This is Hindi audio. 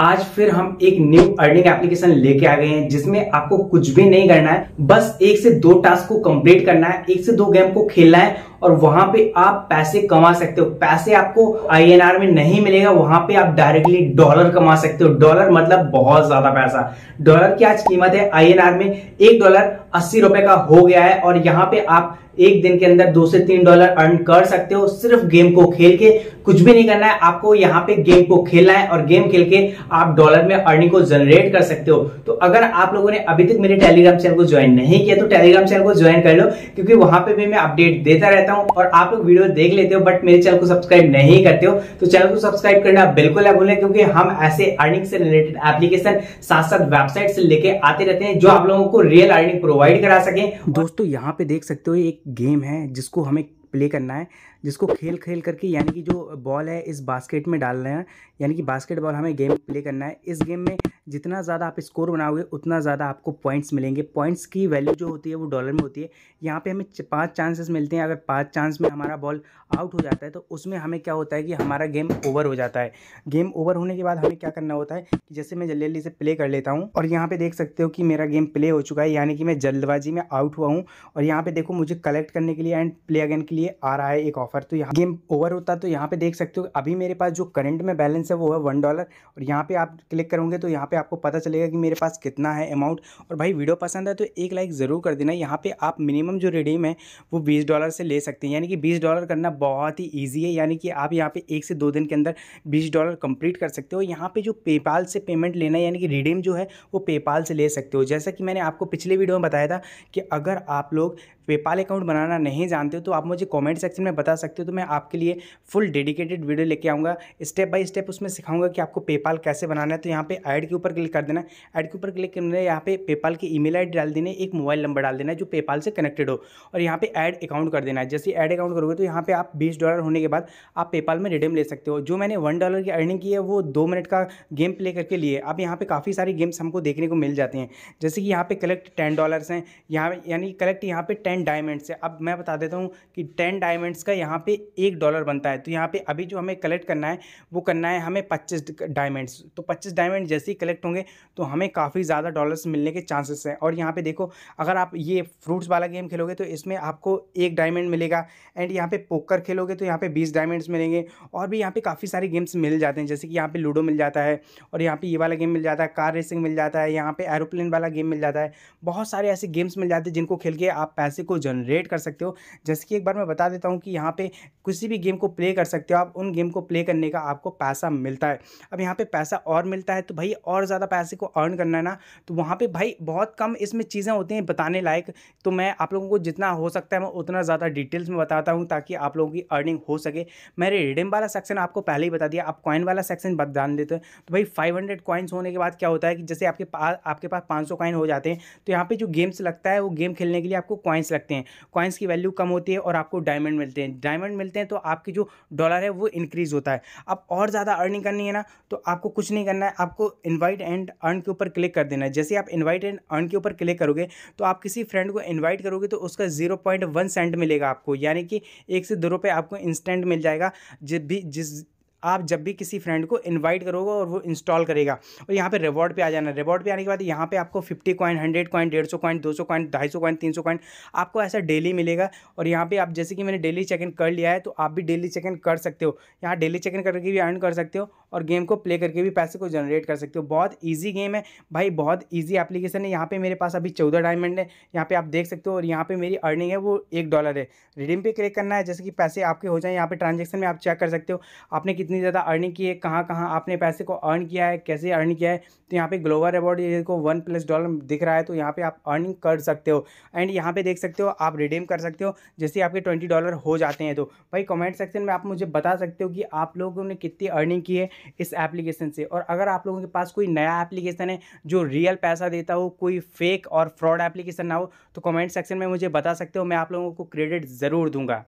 आज फिर हम एक न्यू अर्निंग एप्लीकेशन लेके आ गए हैं जिसमें आपको कुछ भी नहीं करना है बस एक से दो टास्क को कंप्लीट करना है एक से दो गेम को खेलना है और वहां पे आप पैसे कमा सकते हो पैसे आपको आईएनआर में नहीं मिलेगा वहां पे आप डायरेक्टली डॉलर कमा सकते हो डॉलर मतलब बहुत ज्यादा पैसा डॉलर की आज कीमत है आईएनआर में एक डॉलर अस्सी रुपए का हो गया है और यहाँ पे आप एक दिन के अंदर दो से तीन डॉलर अर्न कर सकते हो सिर्फ गेम को खेल के कुछ भी नहीं करना है आपको यहाँ पे गेम को खेलना है और गेम खेल के आप डॉलर में अर्निंग को जनरेट कर सकते हो तो अगर आप लोगों ने अभी तक मेरे टेलीग्राम चैनल को ज्वाइन नहीं किया तो टेलीग्राम चैनल को ज्वाइन कर लो क्योंकि वहां पे भी मैं अपडेट देता रहता हूँ और आप लोग वीडियो देख लेते हो बट मेरे चैनल को सब्सक्राइब नहीं करते हो तो चैनल को सब्सक्राइब करना बिल्कुल ना भूलें क्योंकि हम ऐसे अर्निंग से रिलेटेड एप्लीकेशन साथ साथ वेबसाइट से लेके आते रहते हैं जो आप लोगों को रियल अर्निंग प्रोवाइड प्रोवाइड करा सके दोस्तों यहाँ पे देख सकते हो एक गेम है जिसको हमें प्ले करना है जिसको खेल खेल करके यानी कि जो बॉल है इस बास्केट में डालना है यानी कि बास्केटबॉल हमें गेम प्ले करना है इस गेम में जितना ज़्यादा आप स्कोर बनाओगे उतना ज़्यादा आपको पॉइंट्स मिलेंगे पॉइंट्स की वैल्यू जो होती है वो डॉलर में होती है यहाँ पे हमें पांच चांसेस मिलते हैं अगर पांच चांस में हमारा बॉल आउट हो जाता है तो उसमें हमें क्या होता है कि हमारा गेम ओवर हो जाता है गेम ओवर होने के बाद हमें क्या करना होता है कि जैसे मैं जल्दी जल्दी से प्ले कर लेता हूँ और यहाँ पर देख सकते हो कि मेरा गेम प्ले हो चुका है यानी कि मैं जल्दबाजी में आउट हुआ हूँ और यहाँ पर देखो मुझे कलेक्ट करने के लिए एंड प्ले अगेन के लिए लिए आ रहा है एक ऑफर तो यहाँ गेम ओवर होता तो यहाँ पे देख सकते हो अभी मेरे पास जो करंट में बैलेंस है वो है वन डॉलर और यहाँ पे आप क्लिक करोगे तो यहाँ पे आपको पता चलेगा कि मेरे पास कितना है अमाउंट और भाई वीडियो पसंद है तो एक लाइक ज़रूर कर देना यहाँ पे आप मिनिमम जो रिडीम है वो बीस डॉलर से ले सकते हैं यानी कि बीस डॉलर करना बहुत ही ईजी है यानी कि आप यहाँ पर एक से दो दिन के अंदर बीस डॉलर कंप्लीट कर सकते हो यहाँ पर जो पेपाल से पेमेंट लेना यानी कि रिडीम जो है वो पेपाल से ले सकते हो जैसा कि मैंने आपको पिछले वीडियो में बताया था कि अगर आप लोग पेपाल अकाउंट बनाना नहीं जानते हो तो आप मुझे कॉमेंट सेक्शन में बता सकते हो तो मैं आपके लिए फुल डेडिकेटेड वीडियो लेके आऊँगा स्टेप बाय स्टेप उसमें सिखाऊंगा कि आपको पेपाल कैसे बनाना है तो यहाँ पे ऐड के ऊपर क्लिक कर देना ऐड के ऊपर क्लिक करना है यहाँ पे पेपाल की ईमेल आईडी डाल देना एक मोबाइल नंबर डाल देना है जो पेपाल से कनेक्टेड हो और यहाँ पे ऐड अकाउंट कर देना है जैसे ऐड अकाउंट करोगे तो यहाँ पे आप बीस डॉलर होने के बाद आप पेपाल में रिडीम ले सकते हो जो मैंने वन डॉलर की अर्निंग की है वो दो मिनट का गेम प्ले करके लिए अब यहाँ पर काफ़ी सारी गेम्स हमको देखने को मिल जाते हैं जैसे कि यहाँ पे कलेक्ट टेन डॉलर्स हैं यहाँ यानी कलेक्ट यहाँ पे टेन डायमंड्स है अब मैं बता देता हूँ कि टेन डायमंड्स का यहाँ पे एक डॉलर बनता है तो यहाँ पे अभी जो हमें कलेक्ट करना है वो करना है हमें पच्चीस डायमंड्स तो पच्चीस डायमंड जैसे ही कलेक्ट होंगे तो हमें काफ़ी ज़्यादा डॉलर्स मिलने के चांसेस हैं और यहाँ पे देखो अगर आप ये फ्रूट्स वाला गेम खेलोगे तो इसमें आपको एक डायमंड मिलेगा एंड यहाँ पर पोकर खेलोगे तो यहाँ पर बीस डायमंड्स मिलेंगे और भी यहाँ पे काफ़ी सारे गेम्स मिल जाते हैं जैसे कि यहाँ पर लूडो मिल जाता है और यहाँ पर ये वाला गेम मिल जाता है कार रेसिंग मिल जाता है यहाँ पर एरोप्लेन वाला गेम मिल जाता है बहुत सारे ऐसे गेम्स मिल जाते हैं जिनको खेल के आप पैसे को जनरेट कर सकते हो जैसे कि एक बार मैं बता देता हूँ कि यहाँ पे किसी भी गेम को प्ले कर सकते हो आप उन गेम को प्ले करने का आपको पैसा मिलता है अब यहाँ पे पैसा और मिलता है तो भाई और ज़्यादा पैसे को अर्न करना है ना तो वहाँ पे भाई बहुत कम इसमें चीज़ें होती हैं बताने लायक तो मैं आप लोगों को जितना हो सकता है मैं उतना ज़्यादा डिटेल्स में बताता हूँ ताकि आप लोगों की अर्निंग हो सके मैंने रिडीम वाला सेक्शन आपको पहले ही बता दिया आप कॉइन वाला सेक्शन जान देते हैं तो भाई फाइव हंड्रेड कॉइन्स होने के बाद क्या होता है कि जैसे आपके पास आपके पास पाँच सौ कॉइन हो जाते हैं तो यहाँ पर जो गेम्स लगता है वो गेम खेलने के लिए आपको कॉइन्स लगते हैं कॉइन्स की वैल्यू कम होती है और आपको डायमंड मिलते हैं डायमंड मिलते हैं तो आपकी जो डॉलर है वो इंक्रीज़ होता है अब और ज़्यादा अर्निंग करनी है ना तो आपको कुछ नहीं करना है आपको इन्वाइट एंड अर्न के ऊपर क्लिक कर देना है जैसे आप इन्वाइट एंड अर्न के ऊपर क्लिक करोगे तो आप किसी फ्रेंड को इन्वाइट करोगे तो उसका जीरो पॉइंट वन सेंट मिलेगा आपको यानी कि एक से दो रुपये आपको इंस्टेंट मिल जाएगा जिस भी जिस आप जब भी किसी फ्रेंड को इनवाइट करोगे और वो इंस्टॉल करेगा और यहाँ पे रिवॉर्ड पे आ जाना रिवॉर्ड पे आने के बाद यहाँ पे आपको 50 coin 100 coin 150 coin 200 coin 250 coin 300 coin आपको ऐसा डेली मिलेगा और यहाँ पे आप जैसे कि मैंने डेली चेक इन कर लिया है तो आप भी डेली चेक इन कर सकते हो यहाँ डेली चेक इन करके भी अर्न कर सकते हो और गेम को प्ले करके भी पैसे को जनरेट कर सकते हो बहुत ईजी गेम है भाई बहुत ईजी एप्लीकेशन है यहाँ पर मेरे पास अभी चौदह डायमंड है यहाँ पर आप देख सकते हो और यहाँ पर मेरी अर्निंग है वो एक डॉलर है रिडीम पे क्लिक करना है जैसे कि पैसे आपके हो जाए यहाँ पर ट्रांजेक्शन में आप चेक कर सकते हो आपने कितनी ज़्यादा अर्निंग की है कहाँ कहाँ आपने पैसे को अर्न किया है कैसे अर्न किया है तो यहाँ पे ग्लोबल अवार्ड को वन प्लस डॉलर दिख रहा है तो यहाँ पे आप अर्निंग कर सकते हो एंड यहाँ पे देख सकते हो आप रिडीम कर सकते हो जैसे आपके ट्वेंटी डॉलर हो जाते हैं तो भाई कमेंट सेक्शन में आप मुझे बता सकते हो कि आप लोगों ने कितनी अर्निंग की है इस एप्लीकेशन से और अगर आप लोगों के पास कोई नया एप्लीकेशन है जो रियल पैसा देता हो कोई फेक और फ्रॉड एप्लीकेशन ना हो तो कमेंट सेक्शन में मुझे बता सकते हो मैं आप लोगों को क्रेडिट ज़रूर दूंगा